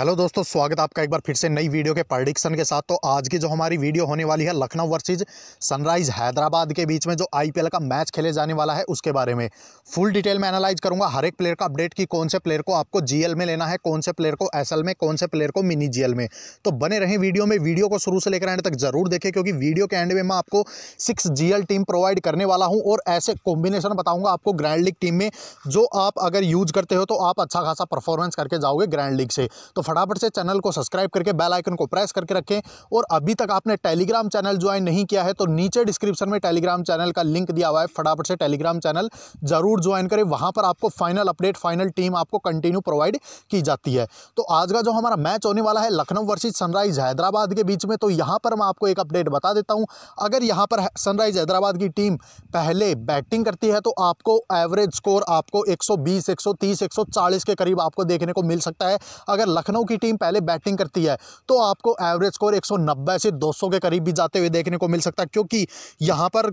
hello दोस्तों स्वागत आपका एक बार फिर से नई वीडियो के प्रडिक्शन के साथ तो आज की जो हमारी वीडियो होने वाली है लखनऊ वर्सेज सनराइज हैदराबाद के बीच में जो आईपीएल का मैच खेले जाने वाला है उसके बारे में फुल डिटेल में एनालाइज करूंगा हर एक प्लेयर का अपडेट कि कौन से प्लेयर को आपको जीएल में लेना है कौन से प्लेयर को एस में कौन से प्लेयर को मिनी जीएल में तो बने रहे वीडियो में वीडियो को शुरू से लेकर एंड तक जरूर देखें क्योंकि वीडियो के एंड में मैं आपको सिक्स जी टीम प्रोवाइड करने वाला हूँ और ऐसे कॉम्बिनेशन बताऊँगा आपको ग्रैंड लीग टीम में जो आप अगर यूज करते हो तो आप अच्छा खासा परफॉर्मेंस करके जाओगे ग्रैंड लीग से तो फटाफट से चैनल को सब्सक्राइब करके बेल आइकन को प्रेस करके रखें और अभी तक आपने टेलीग्राम चैनल ज्वाइन नहीं किया है तो नीचे डिस्क्रिप्शन में टेलीग्राम चैनल का लिंक दिया हुआ है फटाफट से टेलीग्राम चैनल ज़रूर ज्वाइन करें वहाँ पर आपको फाइनल अपडेट फाइनल टीम आपको कंटिन्यू प्रोवाइड की जाती है तो आज का जो हमारा मैच होने वाला है लखनऊ वर्सेज सनराइज हैदराबाद के बीच में तो यहाँ पर मैं आपको एक अपडेट बता देता हूँ अगर यहाँ पर सनराइज हैदराबाद की टीम पहले बैटिंग करती है तो आपको एवरेज स्कोर आपको 120, 130, 140 के करीब आपको देखने को मिल सकता है अगर लखनऊ लखनऊ की टीम पहले बैटिंग करती है तो आपको एवरेज स्कोर 190 से 200 के करीब भी जाते हुए देखने को मिल सकता है क्योंकि यहाँ पर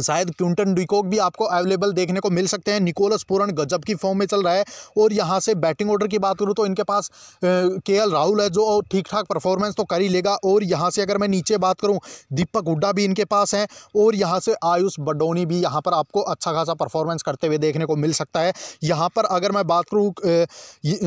शायद क्यूंटन डिकॉक भी आपको अवेलेबल देखने को मिल सकते हैं निकोलस पूरन गजब की फॉर्म में चल रहा है और यहाँ से बैटिंग ऑर्डर की बात करूँ तो इनके पास के एल राहुल है जो ठीक ठाक परफॉर्मेंस तो कर ही लेगा और यहाँ से अगर मैं नीचे बात करूँ दीपक हुड्डा भी इनके पास है और यहाँ से आयुष बडोनी भी यहाँ पर आपको अच्छा खासा परफॉर्मेंस करते हुए देखने को मिल सकता है यहाँ पर अगर मैं बात करूँ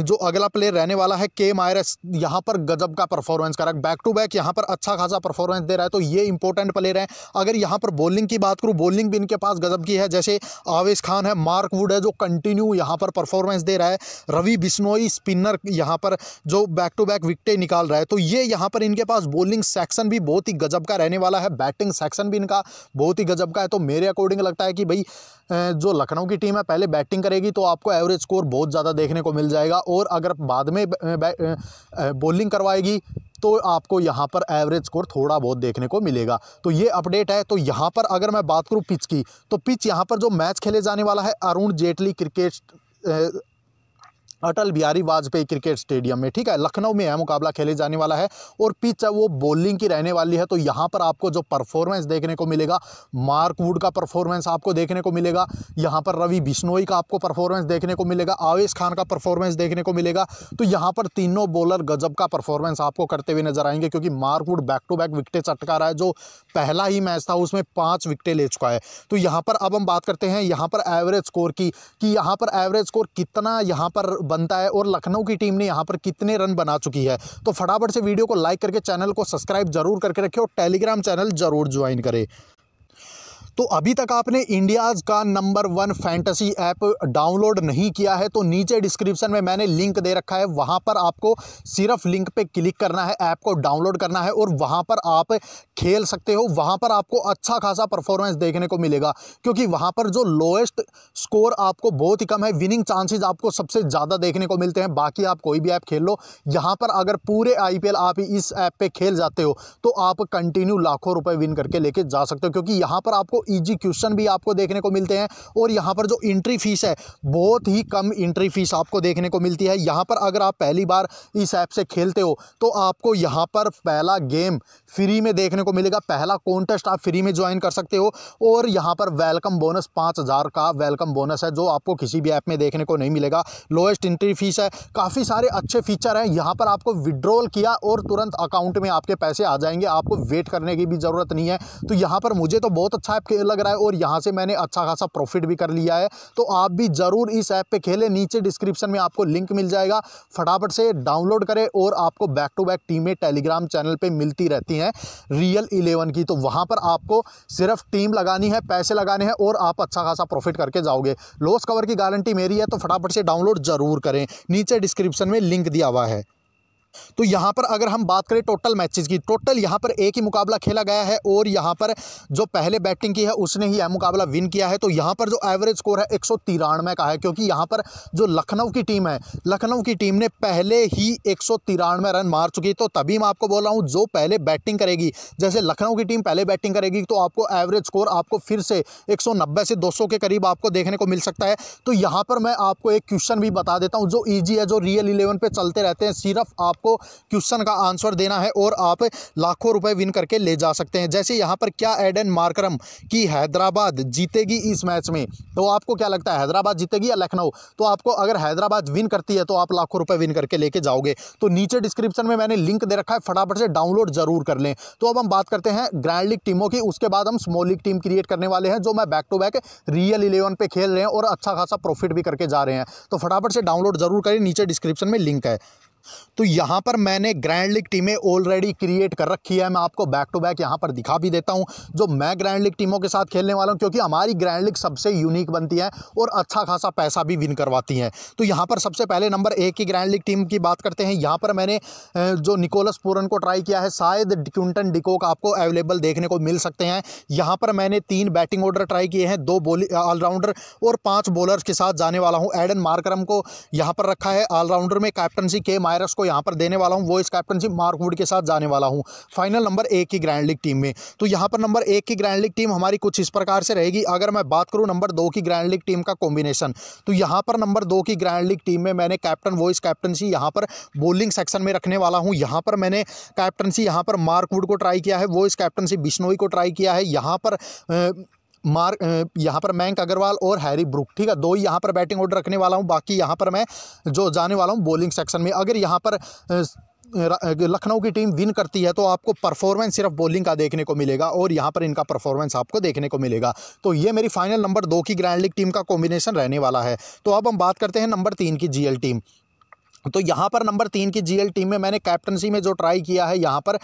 जो अगला प्लेयर रहने वाला है के मायरस यहाँ पर गजब का परफॉर्मेंस करा बैक टू बैक यहाँ पर अच्छा खासा परफॉर्मेंस दे रहा है तो ये इंपॉर्टेंट प्लेयर है अगर यहाँ पर बॉलिंग की बात करूँ बॉलिंग भी इनके पास गजब की है जैसे आवेश खान है मार्क वुड है जो कंटिन्यू यहाँ पर परफॉर्मेंस दे रहा है रवि बिश्नोई स्पिनर यहाँ पर जो बैक टू बैक विकटें निकाल रहा है तो ये यहाँ पर इनके पास बॉलिंग सेक्शन भी बहुत ही गजब का रहने वाला है बैटिंग सेक्शन भी इनका बहुत ही गजब का है तो मेरे अकॉर्डिंग लगता है कि भाई जो लखनऊ की टीम है पहले बैटिंग करेगी तो आपको एवरेज स्कोर बहुत ज़्यादा देखने को मिल जाएगा और अगर बाद में बॉलिंग करवाएगी तो आपको यहाँ पर एवरेज स्कोर थोड़ा बहुत देखने को मिलेगा तो ये अपडेट है तो यहाँ पर अगर मैं बात करूँ पिच की तो पिच यहाँ पर जो मैच खेले जाने वाला है Arun Jaitley cricket Atal Bihari Vajpayee cricket stadium में ठीक है लखनऊ में यह मुकाबला खेले जाने वाला है और पिच वो बॉलिंग की रहने वाली है तो यहाँ पर आपको जो परफॉर्मेंस देखने को मिलेगा मार्क वुड का परफॉर्मेंस आपको देखने को मिलेगा यहाँ पर रवि बिश्नोई का आपको परफॉर्मेंस देखने को मिलेगा आवेश खान का परफॉर्मेंस देखने को मिलेगा तो यहाँ पर तीनों बॉलर गजब का परफॉर्मेंस आपको करते हुए नजर आएंगे क्योंकि Mark Wood back to back विकटें चटका रहा है जो पहला ही मैच था उसमें पाँच विकटें ले चुका है तो यहाँ पर अब हम बात करते हैं यहाँ पर एवरेज स्कोर की कि यहाँ पर एवरेज स्कोर कितना यहाँ पर बनता है और लखनऊ की टीम ने यहाँ पर कितने रन बना चुकी है तो फटाफट से वीडियो को लाइक करके चैनल को सब्सक्राइब जरूर करके रखें और टेलीग्राम चैनल जरूर ज्वाइन करें तो अभी तक आपने इंडियाज़ का number one fantasy app download नहीं किया है तो नीचे डिस्क्रिप्शन में मैंने लिंक दे रखा है वहाँ पर आपको सिर्फ लिंक पे क्लिक करना है ऐप को डाउनलोड करना है और वहाँ पर आप खेल सकते हो वहाँ पर आपको अच्छा खासा परफॉर्मेंस देखने को मिलेगा क्योंकि वहाँ पर जो लोएस्ट स्कोर आपको बहुत ही कम है विनिंग चांसेज आपको सबसे ज़्यादा देखने को मिलते हैं बाकी आप कोई भी ऐप खेल लो यहाँ पर अगर पूरे आई आप इस ऐप पर खेल जाते हो तो आप कंटिन्यू लाखों रुपये विन करके लेके जा सकते हो क्योंकि यहाँ पर आपको ईजी क्वेश्चन भी आपको देखने को मिलते हैं और यहाँ पर जो इंट्री फीस है बहुत ही कम इंट्री फीस आपको देखने को मिलती है यहाँ पर अगर आप पहली बार इस ऐप से खेलते हो तो आपको यहाँ पर पहला गेम फ्री में देखने को मिलेगा पहला कॉन्टेस्ट आप फ्री में ज्वाइन कर सकते हो और यहाँ पर वेलकम बोनस पाँच हज़ार का वेलकम बोनस है जो आपको किसी भी ऐप में देखने को नहीं मिलेगा लोएस्ट इंट्री फीस है काफ़ी सारे अच्छे फीचर हैं यहाँ पर आपको विड्रॉल किया और तुरंत अकाउंट में आपके पैसे आ जाएंगे आपको वेट करने की भी ज़रूरत नहीं है तो यहाँ पर मुझे तो बहुत अच्छा ऐप लग रहा है और यहाँ से मैंने अच्छा खासा प्रॉफिट भी कर लिया है तो आप भी ज़रूर इस ऐप पे खेलें नीचे डिस्क्रिप्शन में आपको लिंक मिल जाएगा फटाफट से डाउनलोड करें और आपको बैक टू बैक टीमें टेलीग्राम चैनल पर मिलती रहती हैं रियल इलेवन की तो वहाँ पर आपको सिर्फ टीम लगानी है पैसे लगाने हैं और आप अच्छा खासा प्रॉफिट करके जाओगे लॉस कवर की गारंटी मेरी है तो फटाफट से डाउनलोड ज़रूर करें नीचे डिस्क्रिप्शन में लिंक दिया हुआ है तो यहाँ पर अगर हम बात करें टोटल मैचेस की टोटल यहाँ पर एक ही मुकाबला खेला गया है और यहाँ पर जो पहले बैटिंग की है उसने ही यह मुकाबला विन किया है तो यहाँ पर जो एवरेज स्कोर है एक सौ का है क्योंकि यहाँ पर जो लखनऊ की टीम है लखनऊ की टीम ने पहले ही एक सौ रन मार चुकी तो तभी मैं आपको बोल रहा हूँ जो पहले बैटिंग करेगी जैसे लखनऊ की टीम पहले बैटिंग करेगी तो आपको एवरेज स्कोर आपको फिर से नब्बे से सौ के करीब आपको देखने को मिल सकता है तो यहाँ पर मैं आपको एक क्वेश्चन भी बता देता हूँ जो ईजी है जो रियल इलेवन पर चलते रहते हैं सिर्फ आपको आपको क्वेश्चन का आंसर देना है और आप लाखों रुपए विन करके ले जा सकते हैं जैसे यहाँ पर क्या एडन मार्करम कि हैदराबाद जीतेगी इस मैच में तो आपको क्या लगता है हैदराबाद जीतेगी या लखनऊ तो आपको अगर हैदराबाद विन करती है तो आप लाखों रुपये विन करके लेके जाओगे तो नीचे डिस्क्रिप्शन में मैंने लिंक दे रखा है फटाफट से डाउनलोड जरूर कर लें तो अब हम बात करते हैं ग्रैंड लीग टीमों की उसके बाद हम स्मॉल लीग टीम क्रिएट करने वाले हैं जो मैं back to back real eleven पे खेल रहे हैं और अच्छा खासा प्रॉफिट भी करके जा रहे हैं तो फटाफट से डाउनलोड जरूर करें नीचे डिस्क्रिप्शन में लिंक है तो यहाँ पर मैंने ग्रैंड लीग टीमें ऑलरेडी क्रिएट कर रखी है मैं आपको बैक टू बैक यहाँ पर दिखा भी देता हूँ जो मैं ग्रैंड लीग टीमों के साथ खेलने वाला हूँ क्योंकि हमारी ग्रैंड लीग सबसे यूनिक बनती है और अच्छा खासा पैसा भी विन करवाती है तो यहाँ पर सबसे पहले नंबर एक की ग्रैंड लीग टीम की बात करते हैं यहाँ पर मैंने जो निकोलस पूरन को ट्राई किया है शायद क्यूंटन डिकोक आपको अवेलेबल देखने को मिल सकते हैं यहाँ पर मैंने तीन बैटिंग ऑर्डर ट्राई किए हैं दो बोली ऑलराउंडर और पाँच बॉलर्स के साथ जाने वाला हूँ एडन मार्करम को यहाँ पर रखा है ऑलराउंडर में कैप्टनसी के माया मायरस को यहाँ पर देने वाला हूँ वो इस कैप्टनशिप मार्क वुड के साथ जाने वाला हूँ फाइनल नंबर एक की ग्रैंड लीग टीम में तो यहाँ पर नंबर एक की ग्रैंड लीग टीम हमारी कुछ इस प्रकार से रहेगी अगर मैं बात करूँ नंबर दो की ग्रैंड लीग टीम का कॉम्बिनेशन तो यहाँ पर नंबर दो की ग्रैंड लीग टीम में मैंने कैप्टन वॉइस कैप्टनसी यहाँ पर बोलिंग सेक्शन में रखने वाला हूँ यहाँ पर मैंने कैप्टनसी यहाँ पर मार्क वुड को ट्राई किया है वॉइस कैप्टनसी बिश्नोई को ट्राई किया है यहाँ पर मार्क यहाँ पर मैंक अग्रवाल और हैरी ब्रुक ठीक है दो ही यहाँ पर बैटिंग ऑर्डर रखने वाला हूँ बाकी यहाँ पर मैं जो जाने वाला हूँ बॉलिंग सेक्शन में अगर यहाँ पर लखनऊ की टीम विन करती है तो आपको परफॉर्मेंस सिर्फ बॉलिंग का देखने को मिलेगा और यहाँ पर इनका परफॉर्मेंस आपको देखने को मिलेगा तो ये मेरी फाइनल नंबर दो की ग्रैंड लीग टीम का कॉम्बिनेशन रहने वाला है तो अब हम बात करते हैं नंबर तीन की जीएल टीम तो यहाँ पर नंबर तीन की जीएल टीम में मैंने कैप्टनसी में जो ट्राई किया है यहाँ पर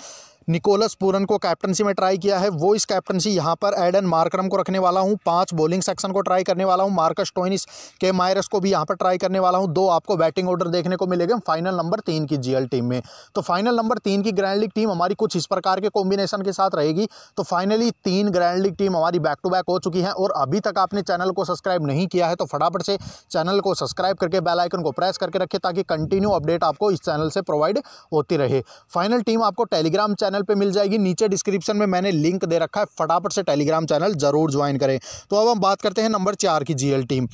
निकोलस पूरन को कैप्टनसी में ट्राई किया है वो इस कैप्टनसी यहाँ पर एडन मार्क्रम को रखने वाला हूँ पांच बॉलिंग सेक्शन को ट्राई करने वाला हूँ मार्कस टोइनिस के मायरस को भी यहाँ पर ट्राई करने वाला हूँ दो आपको बैटिंग ऑर्डर देखने को मिलेगा फाइनल नंबर तीन की जीएल टीम में तो फाइनल नंबर तीन की ग्रैंड लीग टीम हमारी कुछ इस प्रकार के कॉम्बिनेशन के साथ रहेगी तो फाइनली तीन ग्रैंड लीग टीम हमारी बैक टू बैक हो चुकी है और अभी तक आपने चैनल को सब्सक्राइब नहीं किया है तो फटाफट से चैनल को सब्सक्राइब करके बेलाइकन को प्रेस करके रखें ताकि कंटिन्यू अपडेट आपको इस चैनल से प्रोवाइड होती रहे फाइनल टीम आपको टेलीग्राम चैनल चैनल पे मिल जाएगी नीचे डिस्क्रिप्शन में मैंने लिंक दे रखा है फटाफट से टेलीग्राम चैनल जरूर ज्वाइन करें तो अब हम बात करते हैं नंबर चार की जीएल टीम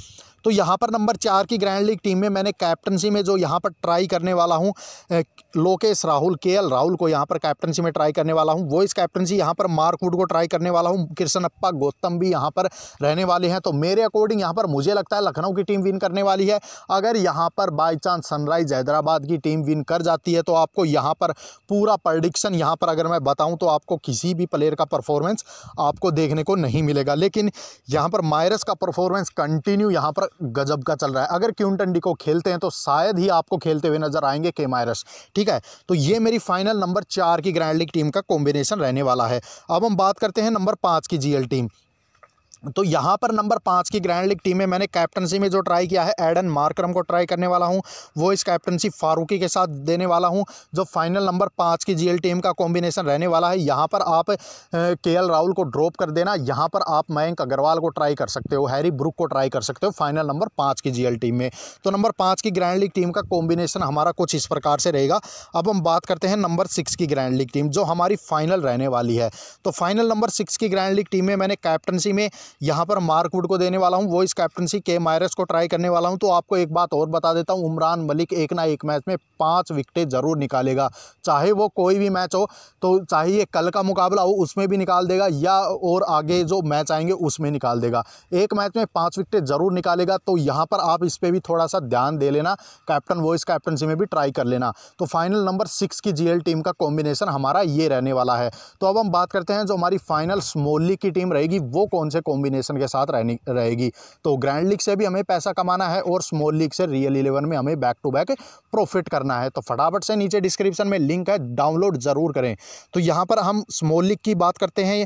तो यहाँ पर नंबर चार की ग्रैंड लीग टीम में मैंने कैप्टनसी में जो यहाँ पर ट्राई करने वाला हूँ लोकेश राहुल के राहुल को यहाँ पर कैप्टनसी में ट्राई करने वाला हूँ वॉइस कैप्टनसी यहाँ पर मार्कवुड को ट्राई करने वाला हूँ अप्पा गौतम भी यहाँ पर रहने वाले हैं तो मेरे अकॉर्डिंग यहाँ पर मुझे लगता है लखनऊ की टीम विन करने वाली है अगर यहाँ पर बाई चांस सनराइज हैदराबाद की टीम विन कर जाती है तो आपको यहाँ पर पूरा प्रडिक्शन यहाँ पर अगर मैं बताऊँ तो आपको किसी भी प्लेयर का परफॉर्मेंस आपको देखने को नहीं मिलेगा लेकिन यहाँ पर मायरस का परफॉर्मेंस कंटिन्यू यहाँ पर गजब का चल रहा है अगर क्यून टंडी को खेलते हैं तो शायद ही आपको खेलते हुए नजर आएंगे के मायरस ठीक है तो ये मेरी फाइनल नंबर चार की ग्रैंड लीग टीम का कॉम्बिनेशन रहने वाला है अब हम बात करते हैं नंबर पाँच की जीएल टीम तो यहाँ पर नंबर पाँच की ग्रैंड लीग टीम में मैंने कैप्टनसी में जो ट्राई किया है एडन मार्क्रम को ट्राई करने वाला हूँ वो इस कैप्टनसी फारूकी के साथ देने वाला हूँ जो फाइनल नंबर पाँच की जीएल टीम का कॉम्बिनेशन रहने वाला है यहाँ पर आप के राहुल को ड्रॉप कर देना यहाँ पर आप मयंक अग्रवाल को ट्राई कर सकते हो हैरी ब्रुक को ट्राई कर सकते हो फाइनल नंबर पाँच की जी टीम में तो नंबर पाँच की ग्रैंड लीग टीम का कॉम्बिनेशन हमारा कुछ इस प्रकार से रहेगा अब हम बात करते हैं नंबर सिक्स की ग्रैंड लीग टीम जो हमारी फाइनल रहने वाली है तो फाइनल नंबर सिक्स की ग्रैंड लीग टीम में मैंने कैप्टनसी में यहाँ पर मार्कवुड को देने वाला हूँ वो इस कैप्टनसी के मायरस को ट्राई करने वाला हूँ तो आपको एक बात और बता देता हूँ उमरान मलिक एक ना एक मैच में पाँच विकटें ज़रूर निकालेगा चाहे वो कोई भी मैच हो तो चाहे ये कल का मुकाबला हो उसमें भी निकाल देगा या और आगे जो मैच आएंगे उसमें निकाल देगा एक मैच में पाँच विकटें ज़रूर निकालेगा तो यहाँ पर आप इस पर भी थोड़ा सा ध्यान दे लेना कैप्टन वॉइस कैप्टनसी में भी ट्राई कर लेना तो फाइनल नंबर सिक्स की जी टीम का कॉम्बिनेशन हमारा ये रहने वाला है तो अब हम बात करते हैं जो हमारी फाइनल स्मोली की टीम रहेगी वो कौन से कौन कॉम्बिनेशन के साथ रहेगी तो ग्रैंड लीग से भी हमें पैसा कमाना है और स्मॉल लीग से रियल इलेवन में हमें बैक टू बैक प्रॉफिट करना है तो फटाफट से नीचे डिस्क्रिप्शन में लिंक है डाउनलोड ज़रूर करें तो यहाँ पर हम स्मॉल लीग की बात करते हैं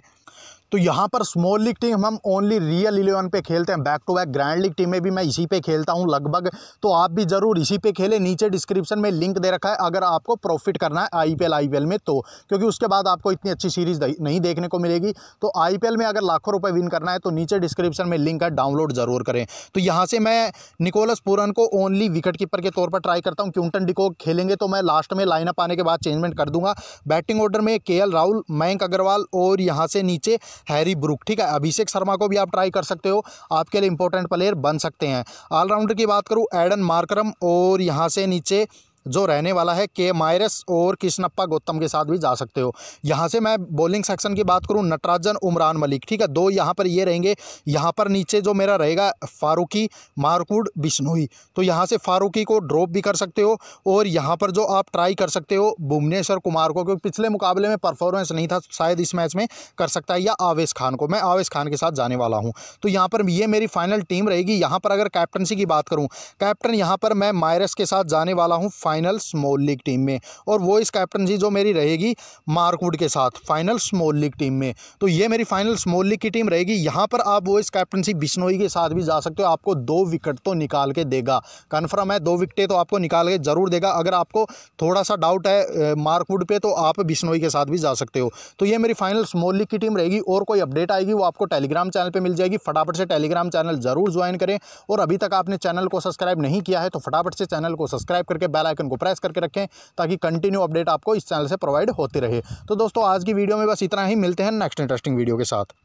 तो यहाँ पर स्मॉल लीग टीम हम ओनली रियल इलेवन पे खेलते हैं back to back grand league team में भी मैं इसी पे खेलता हूँ लगभग तो आप भी ज़रूर इसी पे खेलें नीचे डिस्क्रिप्शन में लिंक दे रखा है अगर आपको प्रॉफिट करना है आईपीएल आईपीएल में तो क्योंकि उसके बाद आपको इतनी अच्छी सीरीज नहीं देखने को मिलेगी तो आई में अगर लाखों रुपये विन करना है तो नीचे डिस्क्रिप्शन में लिंक है डाउनलोड ज़रूर करें तो यहाँ से मैं निकोलस पूरन को ओनली विकेट कीपर के तौर पर ट्राई करता हूँ क्यूंटन डिको खेलेंगे तो मैं लास्ट में लाइनअप आने के बाद चेंजमेंट कर दूंगा बैटिंग ऑर्डर में के राहुल मयंक अग्रवाल और यहाँ से नीचे हैरी ब्रुक ठीक है अभिषेक शर्मा को भी आप ट्राई कर सकते हो आपके लिए इंपॉर्टेंट प्लेयर बन सकते हैं ऑलराउंडर की बात करूँ एडन मार्करम और यहाँ से नीचे जो रहने वाला है के मायरस और कृष्णप्पा गौतम के साथ भी जा सकते हो यहाँ से मैं बॉलिंग सेक्शन की बात करूँ नटराजन उमरान मलिक ठीक है दो यहाँ पर ये रहेंगे यहाँ पर नीचे जो मेरा रहेगा फारूकी मारकूड बिश्नोई तो यहाँ से फारूकी को ड्रॉप भी कर सकते हो और यहाँ पर जो आप ट्राई कर सकते हो भुवनेश्वर कुमार को क्योंकि पिछले मुकाबले में परफॉर्मेंस नहीं था शायद इस मैच में कर सकता है या आवेश खान को मैं आवेश खान के साथ जाने वाला हूँ तो यहाँ पर ये मेरी फाइनल टीम रहेगी यहाँ पर अगर कैप्टनसी की बात करूँ कैप्टन यहाँ पर मैं मायरस के साथ जाने वाला हूँ फाइनल स्मॉल लीग टीम में और वो इस कैप्टनसी जो मेरी रहेगी मार्कवुड के साथ फाइनल स्मॉल लीग टीम में तो ये मेरी फाइनल स्मॉल लीग की टीम रहेगी यहाँ पर आप वो इस कैप्टनसी बिश्नोई के साथ भी जा सकते हो आपको दो विकेट तो निकाल के देगा कन्फर्म है दो विकटें तो आपको निकाल के ज़रूर देगा अगर आपको थोड़ा सा डाउट है मार्कवुड पर तो आप बिश्नोई के साथ भी जा सकते हो तो ये मेरी फाइनल स्मॉल लीग की टीम रहेगी और कोई अपडेट आएगी वो आपको टेलीग्राम चैनल पर मिल जाएगी फटाफट से टेलीग्राम चैनल ज़रूर ज्वाइन करें और अभी तक आपने चैनल को सब्सक्राइब नहीं किया है तो फटाफट से चैनल को सब्सक्राइब करके बेल आइकन आइकन को प्रेस करके रखें ताकि कंटिन्यू अपडेट आपको इस चैनल से प्रोवाइड होती रहे तो दोस्तों आज की वीडियो में बस इतना ही मिलते हैं नेक्स्ट इंटरेस्टिंग वीडियो के साथ